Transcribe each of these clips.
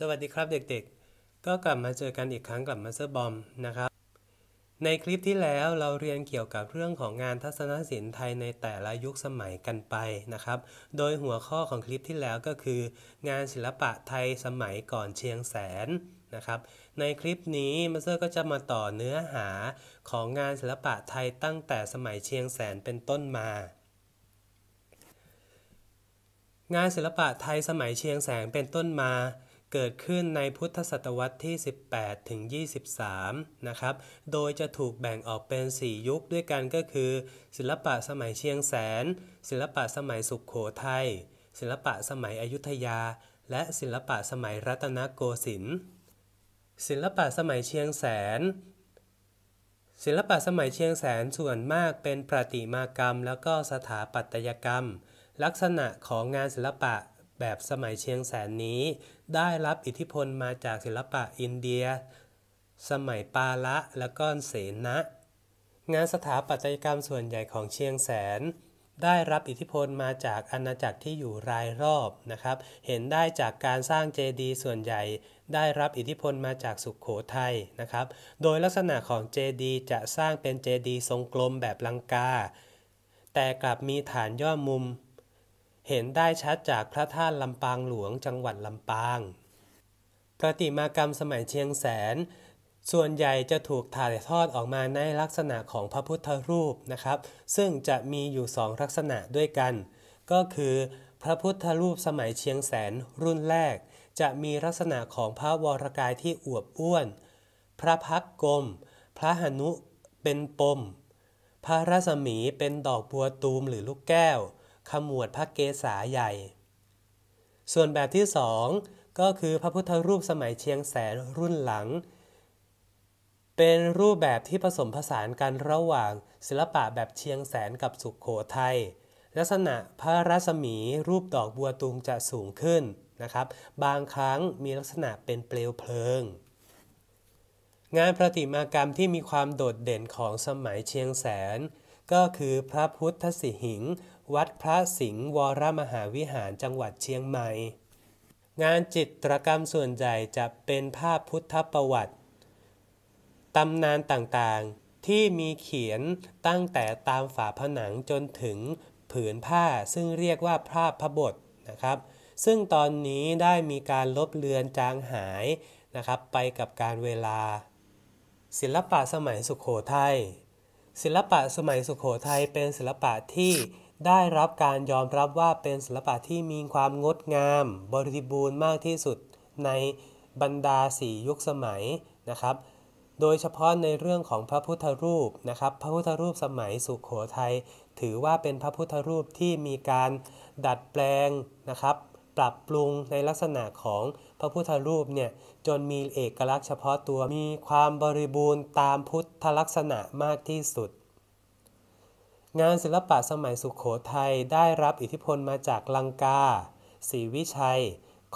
สวัสดีครับเด็กๆ ก็กลับมาเจอกันอีกครั้งกับมาสเตอร์บอมนะครับ ในคลิปที่แล้วเราเรียนเกี่ยวกับเรื่องของงานทัศนศิลป์ไทยในแต่ละยุคสมัยกันไปนะครับ โดยหัวข้อของคลิปที่แล้วก็คือ งานศิลปะไทยสมัยก่อนเชียงแสนนะครับ ในคลิปนี้มาสเตอร์ก็จะมาต่อเนื้อหาของงานศิลปะไทยตั้งแต่สมัยเชียงแสนเป็นต้นมา งานศิลปะไทยสมัยเชียงแสนเป็นต้นมาเกิดขึ้นในพุทธศตวรรษที่ 18 ถึง 23 นะครับ โดยจะถูกแบ่งออกเป็น 4 ยุคด้วยกันก็คือศิลปะสมัยเชียงแสน ศิลปะสมัยสุขโขทยัยศิลปะสมัยอยุธยา และศิลปะสมัยรัตนโกสินทร์ศิลปะสมัยเชียงแสน ศิลปะสมัยเชียงแสนส่วนมากเป็นประติมากรรม แล้วก็สถาปัตยกรรม ลักษณะของงานศิลปะแบบสมัยเชียงแสนนี้ ได้รับอิทธิพลมาจากศิลปะอินเดีย สมัยปาละและก้อนเสนะ งานสถาปัตยกรรมส่วนใหญ่ของเชียงแสน ได้รับอิทธิพลมาจากอาณาจักรที่อยู่รายรอบนะครับเห็นได้จากการสร้างเจดีย์ส่วนใหญ่ ได้รับอิทธิพลมาจากสุขโขทัยนะครับโดยลักษณะของเจดีย์จะสร้างเป็นเจดีย์ทรงกลมแบบลังกา แต่กลับมีฐานย่อมุมเห็นได้ชัดจากพระธาตุลำปางหลวงจังหวัดลำปางประติมากรรมสมัยเชียงแสน ส่วนใหญ่จะถูกถ่ายทอดออกมาในลักษณะของพระพุทธรูปนะครับ ซึ่งจะมีอยู่สองลักษณะด้วยกัน ก็คือพระพุทธรูปสมัยเชียงแสนรุ่นแรกจะมีลักษณะของพระวรกายที่อวบอ้วน พระพักกลม พระหนุเป็นปม พระรัศมีเป็นดอกบัวตูมหรือลูกแก้วขมวดพระเกศาใหญ่ ส่วนแบบที่สองก็คือพระพุทธรูปสมัยเชียงแสนรุ่นหลัง เป็นรูปแบบที่ผสมผสานกันระหว่างศิลปะแบบเชียงแสนกับสุขโขทยัย ลักษณะพระรัศมีรูปดอกบัวตุงจะสูงขึ้น นะครับ บางครั้งมีลักษณะเป็นเปลวเพลิง งานประติมากรรมที่มีความโดดเด่นของสมัยเชียงแสน ก็คือพระพุทธสิหิงวัดพระสิงห์วรมหาวิหารจังหวัดเชียงใหม่ งานจิตรกรรมส่วนใหญ่จะเป็นภาพพุทธประวัติ ตำนานต่างๆที่มีเขียนตั้งแต่ตามฝาผนังจนถึงผืนผ้าซึ่งเรียกว่าภาพพระบทนะครับ ซึ่งตอนนี้ได้มีการลบเลือนจางหายนะครับไปกับการเวลา ศิลปะสมัยสุขโขทยัยศิลปะสมัยสุขโขทัยเป็นศิลปะที่ได้รับการยอมรับว่าเป็นศิลปะที่มีความงดงามบริบูรณ์มากที่สุดในบรรดาสี่ยุคสมัยนะครับ โดยเฉพาะในเรื่องของพระพุทธรูปนะครับพระพุทธรูปสมัยสุขโขทัยถือว่าเป็นพระพุทธรูปที่มีการดัดแปลงนะครับปรับปรุงในลักษณะของพระพุทธรูปเนี่ยจนมีเอกลักษณ์เฉพาะตัวมีความบริบูรณ์ตามพุทธลักษณะมากที่สุดงานศิลปะสมัยสุขโขทัยได้รับอิทธิพลมาจากลังกาศรีวิชัย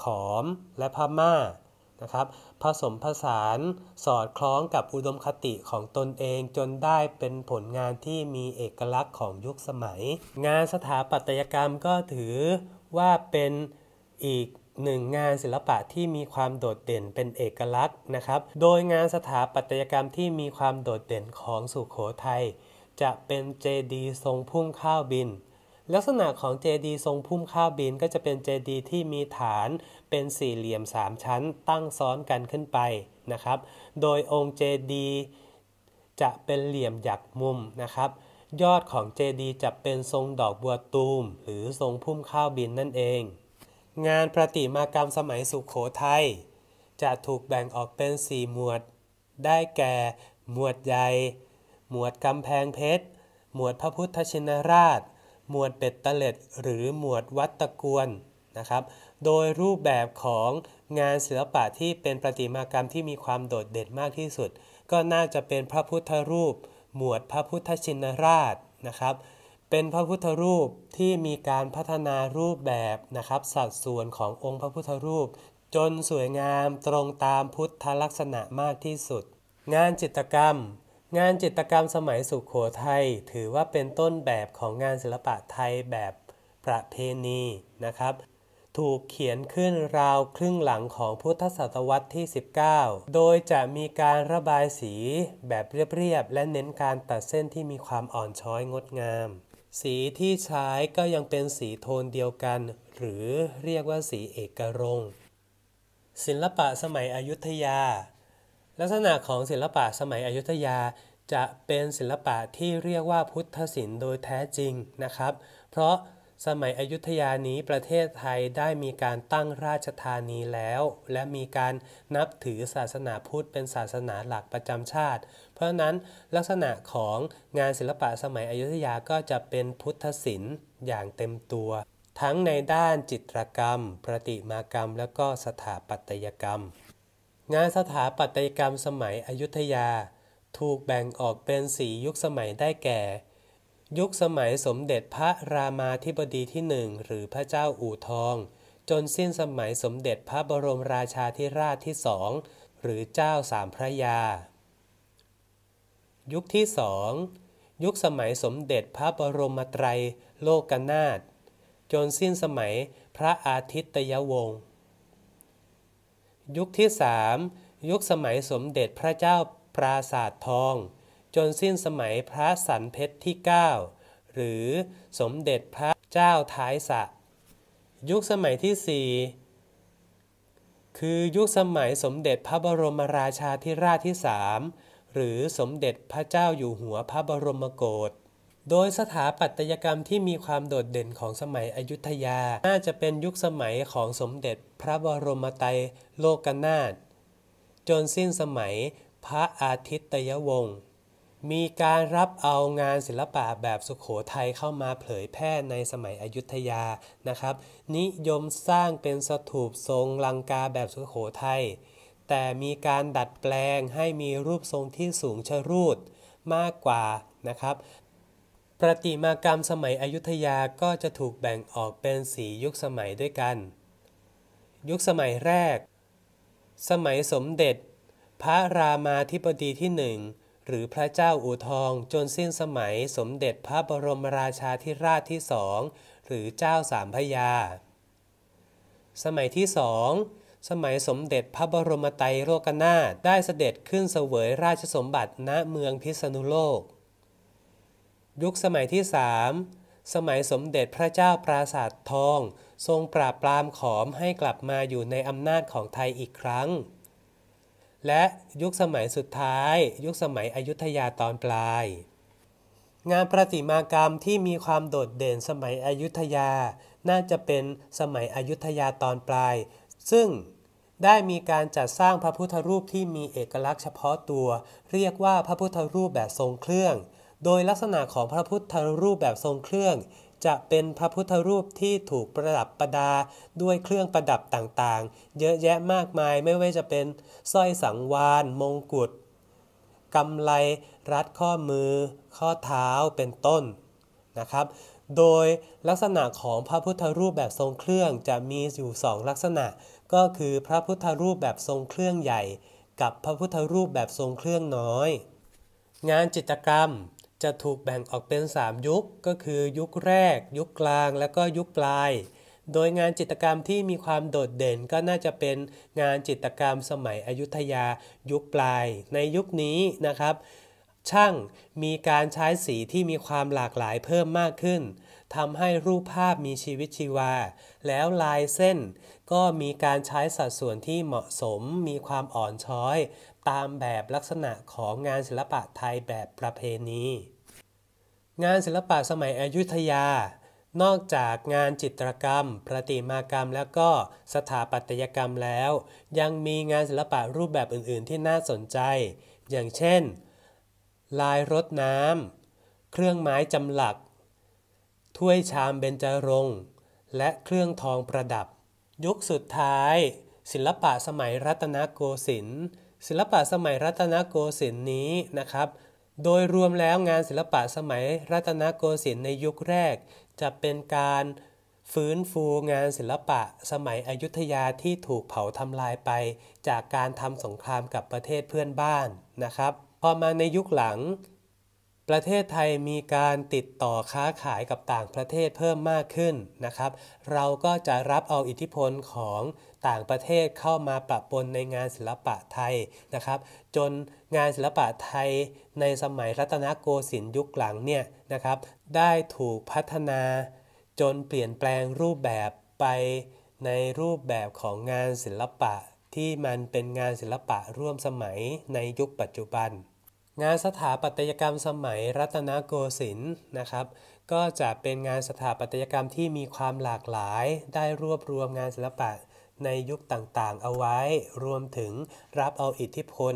ขอม และพม่านะครับผสมผสานสอดคล้องกับอุดมคติของตนเองจนได้เป็นผลงานที่มีเอกลักษณ์ของยุคสมัย งานสถาปัตยกรรมก็ถือว่าเป็นอีกหนึ่งงานศิลปะที่มีความโดดเด่นเป็นเอกลักษณ์นะครับโดยงานสถาปัตยกรรมที่มีความโดดเด่นของสุขโขทัยจะเป็นเจดีทรงพุ่มข้าวบิน ลักษณะของเจดีทรงพุ่มข้าวบินก็จะเป็นเจดีที่มีฐานเป็นสี่เหลี่ยม 3 ชั้นตั้งซ้อนกันขึ้นไปนะครับ โดยองค์เจดีจะเป็นเหลี่ยมหยักมุมนะครับ ยอดของเจดีจะเป็นทรงดอกบัวตูม หรือทรงพุ่มข้าวบินนั่นเอง งานประติมากรรมสมัยสุขโขทัยจะถูกแบ่งออกเป็น4หมวดได้แก่ หมวดใหญ่หมวดกำแพงเพชร หมวดพระพุทธชินราช หมวดเป็ดตะเล็ดหรือหมวดวัดตะกวน นะครับ โดยรูปแบบของงานศิลปะที่เป็นประติมากรรมที่มีความโดดเด่นมากที่สุด ก็น่าจะเป็นพระพุทธรูป หมวดพระพุทธชินราช นะครับ เป็นพระพุทธรูปที่มีการพัฒนารูปแบบนะครับสัดส่วนขององค์พระพุทธรูป จนสวยงามตรงตามพุทธลักษณะมากที่สุด งานจิตรกรรมงานจิตรกรรมสมัยสุขโขทัยถือว่าเป็นต้นแบบของงานศิลปะไทยแบบประเพณีนะครับ ถูกเขียนขึ้นราวครึ่งหลังของพุทธศตวรรษที่ 19 โดยจะมีการระบายสีแบบเรียบๆและเน้นการตัดเส้นที่มีความอ่อนช้อยงดงาม สีที่ใช้ก็ยังเป็นสีโทนเดียวกัน หรือเรียกว่าสีเอกรง ศิลปะสมัยอยุธยาลักษณะของศิลปะสมัยอยุธยาจะเป็นศิลปะที่เรียกว่าพุทธศิลป์โดยแท้จริงนะครับ เพราะสมัยอยุธยานี้ประเทศไทยได้มีการตั้งราชธานีแล้ว และมีการนับถือศาสนาพุทธเป็นศาสนาหลักประจำชาติ เพราะนั้นลักษณะของงานศิลปะสมัยอยุธยาก็จะเป็นพุทธศิลป์อย่างเต็มตัว ทั้งในด้านจิตรกรรม ประติมากรรม และก็สถาปัตยกรรมงานสถาปัตยกรรมสมัยอยุธยา ถูกแบ่งออกเป็นสียุคสมัยได้แก่ ยุคสมัยสมเด็จพระรามาธิบดีที่หนึ่งหรือพระเจ้าอู่ทอง จนสิ้นสมัยสมเด็จพระบรมราชาธิราชที่สองหรือเจ้าสามพระยา ยุคที่สองยุคสมัยสมเด็จพระบรมไตรโลกนาถจนสิ้นสมัยพระอาทิตย์ยวงศ์ยุคที่สามยุคสมัยสมเด็จพระเจ้าปราสาททอง จนสิ้นสมัยพระสันเพชรที่ 9 หรือสมเด็จพระเจ้าท้ายสะยุคสมัยที่ 4 คือยุคสมัยสมเด็จพระบรมราชาธิราชที่สามหรือสมเด็จพระเจ้าอยู่หัวพระบรมโกศโดยสถาปัตยกรรมที่มีความโดดเด่นของสมัยอยุธยา น่าจะเป็นยุคสมัยของสมเด็จพระบรมไตรโลกนาถจนสิ้นสมัย พระอาทิตยวงศ์มีการรับเอางานศิลปะแบบสุขโขทัยเข้ามาเผยแพร่ในสมัยอยุธยา นะครับ นิยมสร้างเป็นสถูปทรงลังกาแบบสุขโขทัย แต่มีการดัดแปลงให้มีรูปทรงที่สูงชรูดมากกว่า นะครับประติมากรรมสมัยอยุธยาก็จะถูกแบ่งออกเป็นสียุคสมัยด้วยกัน ยุคสมัยแรก สมัยสมเด็จ พระรามาธิบดีที่หนึ่งหรือพระเจ้าอู่ทองจนสิ้นสมัยสมเด็จพระบรมราชาธิราชที่สองหรือเจ้าสามพยา สมัยที่สอง สมัยสมเด็จพระบรมไตรโลกนาถได้เสด็จขึ้นเสวยราชสมบัติณเมืองพิษณุโลกยุคสมัยที่สามสมัยสมเด็จพระเจ้าปราสาททอง ทรงปราบปรามขอมให้กลับมาอยู่ในอำนาจของไทยอีกครั้ง และยุคสมัยสุดท้าย ยุคสมัยอยุธยาตอนปลาย งานประติมากรรมที่มีความโดดเด่นสมัยอยุธยา น่าจะเป็นสมัยอยุธยาตอนปลาย ซึ่งได้มีการจัดสร้างพระพุทธรูปที่มีเอกลักษณ์เฉพาะตัว เรียกว่าพระพุทธรูปแบบทรงเครื่องโดยลักษณะของพระพุทธรูปแบบทรงเครื่อง จะเป็นพระพุทธรูปที่ถูกประดับประดาด้วยเครื่องประดับต่างๆ เยอะแยะมากมายไม่ว่าจะเป็นสร้อยสังวานมงกุฎกำไลรัด ข้อมือ ข้อเท้าเป็นต้นนะครับโดยลักษณะของพระพุทธรูปแบบทรงเครื่องจะมีอยู่สองลักษณะ ก็คือพระพุทธรูปแบบทรงเครื่องใหญ่ กับพระพุทธรูปแบบทรงเครื่องน้อย งานจิตรกรรมจะถูกแบ่งออกเป็น 3 ยุค ก็คือยุคแรก ยุคกลางและก็ยุคปลาย โดยงานจิตรกรรมที่มีความโดดเด่นก็น่าจะเป็นงานจิตรกรรมสมัยอยุธยายุคปลายในยุคนี้นะครับ ช่างมีการใช้สีที่มีความหลากหลายเพิ่มมากขึ้นทำให้รูปภาพมีชีวิตชีวา แล้วลายเส้น ก็มีการใช้สัดส่วนที่เหมาะสมมีความอ่อนช้อยตามแบบลักษณะของงานศิลปะไทยแบบประเพณี งานศิลปะสมัยอยุธยา นอกจากงานจิตรกรรม ประติมากรรม แล้วก็สถาปัตยกรรมแล้ว ยังมีงานศิลปะรูปแบบอื่นๆ ที่น่าสนใจ อย่างเช่น ลายรถน้ำ เครื่องไม้จำหลัก ถ้วยชามเบญจรงค์ และเครื่องทองประดับ ยุคสุดท้าย ศิลปะสมัยรัตนโกสินทร์ศิลปะสมัยรัตนโกสินทร์นี้นะครับ โดยรวมแล้วงานศิลปะสมัยรัตนโกสินทร์ในยุคแรก จะเป็นการฟื้นฟูงานศิลปะสมัยอยุธยาที่ถูกเผาทำลายไป จากการทำสงครามกับประเทศเพื่อนบ้านนะครับ พอมาในยุคหลัง ประเทศไทยมีการติดต่อค้าขายกับต่างประเทศเพิ่มมากขึ้นนะครับ เราก็จะรับเอาอิทธิพลของต่างประเทศเข้ามาประปนในงานศิลปะไทยนะครับ จนงานศิลปะไทยในสมัยรัตนโกสินทร์ยุคหลังเนี่ยนะครับได้ถูกพัฒนา จนเปลี่ยนแปลงรูปแบบไปในรูปแบบของงานศิลปะที่มันเป็นงานศิลปะร่วมสมัยในยุคปัจจุบัน งานสถาปัตยกรรมสมัยรัตนโกสินทร์นะครับ ก็จะเป็นงานสถาปัตยกรรมที่มีความหลากหลายได้รวบรวมงานศิลปะในยุคต่างๆ เอาไว้รวมถึงรับเอาอิทธิพล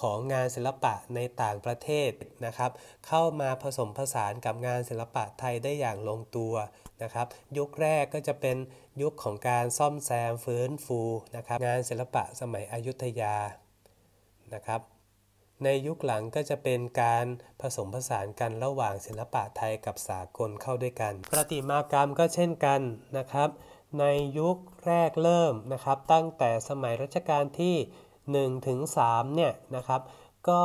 ของงานศิลปะในต่างประเทศนะครับ เข้ามาผสมผสานกับงานศิลปะไทยได้อย่างลงตัวนะครับ ยุคแรกก็จะเป็นยุคของการซ่อมแซมฟื้นฟูนะครับงานศิลปะสมัยอยุธยานะครับ ในยุคหลังก็จะเป็นการผสมผสานกันระหว่างศิลปะไทยกับสากลเข้าด้วยกันประติมากรรมก็เช่นกันนะครับในยุคแรกเริ่มนะครับตั้งแต่สมัยรัชกาลที่1ถึง3เนี่ยนะครับก็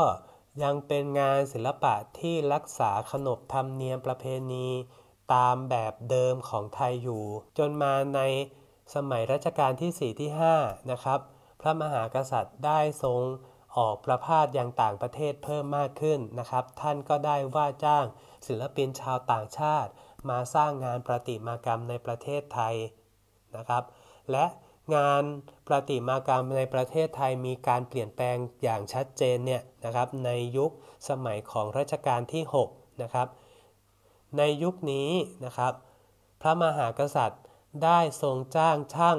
ยังเป็นงานศิลปะที่รักษาขนบธรรมเนียมประเพณีตามแบบเดิมของไทยอยู่ จนมาในสมัยรัชกาลที่ 4ที่5นะครับพระมหากษัตริย์ได้ทรงออกประพาสยังต่างประเทศเพิ่มมากขึ้นนะครับท่านก็ได้ว่าจ้างศิลปินชาวต่างชาติ มาสร้างงานประติมากรรมในประเทศไทยนะครับและงานประติมากรรมในประเทศไทยมีการเปลี่ยนแปลงอย่างชัดเจนเนี่ยนะครับในยุคสมัยของรัชกาลที่6นะครับในยุคนี้นะครับพระมหากษัตริย์ได้ทรงจ้างช่าง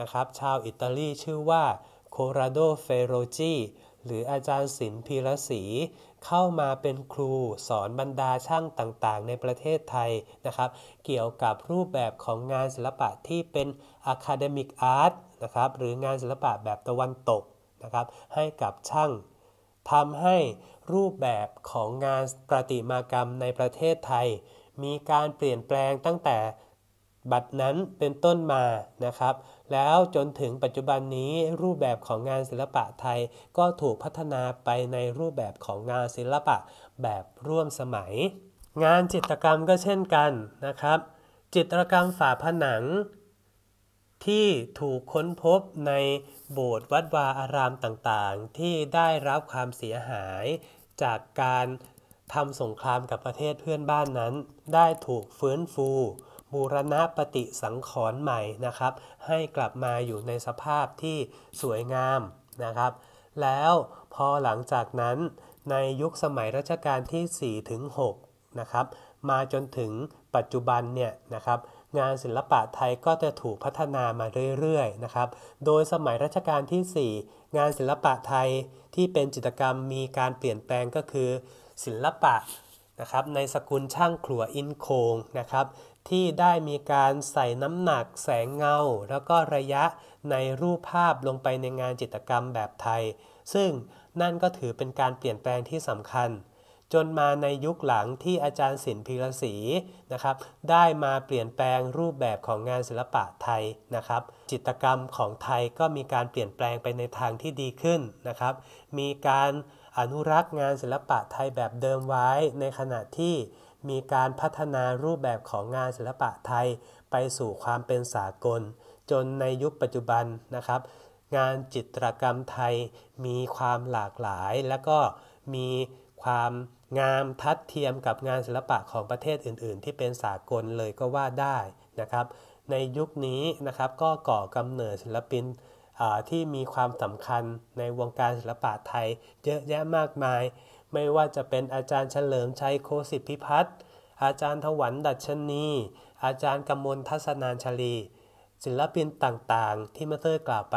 นะครับชาวอิตาลีชื่อว่าโคราโดเฟโรจีหรืออาจารย์ศิลป์พีรศรีเข้ามาเป็นครูสอนบรรดาช่างต่างๆ ในประเทศไทยนะครับ เกี่ยวกับรูปแบบของงานศิลปะที่เป็น Academic Art นะครับหรืองานศิลปะแบบตะวันตกนะครับให้กับช่างทำให้รูปแบบของงานประติมากรรมในประเทศไทย มีการเปลี่ยนแปลงตั้งแต่บัดนั้นเป็นต้นมานะครับแล้วจนถึงปัจจุบันนี้รูปแบบของงานศิลปะไทยก็ถูกพัฒนาไปในรูปแบบของงานศิลปะแบบร่วมสมัย งานจิตรกรรมก็เช่นกันนะครับ จิตรกรรมฝาผนัง ที่ถูกค้นพบในโบสถ์วัดวาอารามต่างๆ ที่ได้รับความเสียหาย จากการทำสงครามกับประเทศเพื่อนบ้านนั้น ได้ถูกฟื้นฟูบูรณะปฏิสังขรณ์ใหม่นะครับให้กลับมาอยู่ในสภาพที่สวยงามนะครับแล้วพอหลังจากนั้นในยุคสมัยรัชกาลที่ 4 ถึง 6 นะครับมาจนถึงปัจจุบันเนี่ยนะครับงานศิลปะไทยก็จะถูกพัฒนามาเรื่อยๆนะครับโดยสมัยรัชกาลที่ 4 งานศิลปะไทยที่เป็นจิตรกรรมมีการเปลี่ยนแปลงก็คือศิลปะนะครับในสกุลช่างขลัวอินโคงนะครับที่ได้มีการใส่น้ำหนักแสงเงา แล้วก็ระยะในรูปภาพลงไปในงานจิตรกรรมแบบไทย ซึ่งนั่นก็ถือเป็นการเปลี่ยนแปลงที่สำคัญ จนมาในยุคหลังที่อาจารย์ศิลป์พีรศรีนะครับได้มาเปลี่ยนแปลงรูปแบบของงานศิลปะไทยนะครับ จิตรกรรมของไทยก็มีการเปลี่ยนแปลงไปในทางที่ดีขึ้นนะครับมีการอนุรักษ์งานศิลปะไทยแบบเดิมไว้ ในขณะที่มีการพัฒนารูปแบบของงานศิลปะไทยไปสู่ความเป็นสากล จนในยุคปัจจุบันนะครับ งานจิตรกรรมไทยมีความหลากหลายและก็มีความงามทัดเทียมกับงานศิลปะของประเทศอื่น ๆ ที่เป็นสากลเลยก็ว่าได้นะครับ ในยุคนี้นะครับก็ก่อกำเนิดศิลปินที่มีความสำคัญในวงการศิลปะไทยเยอะแยะมากมาย ไม่ว่าจะเป็นอาจารย์เฉลิมชัยโคสิทธิพิพัฒน์อาจารย์ถวันดัชนี อาจารย์กำมลทัศนานชลี ศิลปินต่างๆที่มาเตอร์กล่าวไป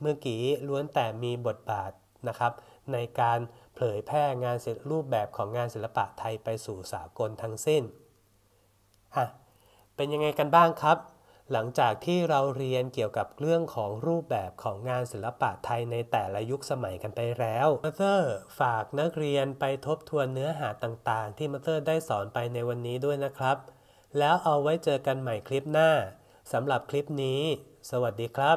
เมื่อกี้ล้วนแต่มีบทบาทนะครับ ในการเผยแพร่งานรูปแบบของงานศิลปะไทยไปสู่สากลทั้งสิ้นอ่ะเป็นยังไงกันบ้างครับหลังจากที่เราเรียนเกี่ยวกับเรื่องของรูปแบบของงานศิลปะไทยในแต่ละยุคสมัยกันไปแล้ว มาเตอร์ ฝากนักเรียนไปทบทวนเนื้อหาต่างๆที่มาเตอร์ได้สอนไปในวันนี้ด้วยนะครับ แล้วเอาไว้เจอกันใหม่คลิปหน้าสำหรับคลิปนี้ สวัสดีครับ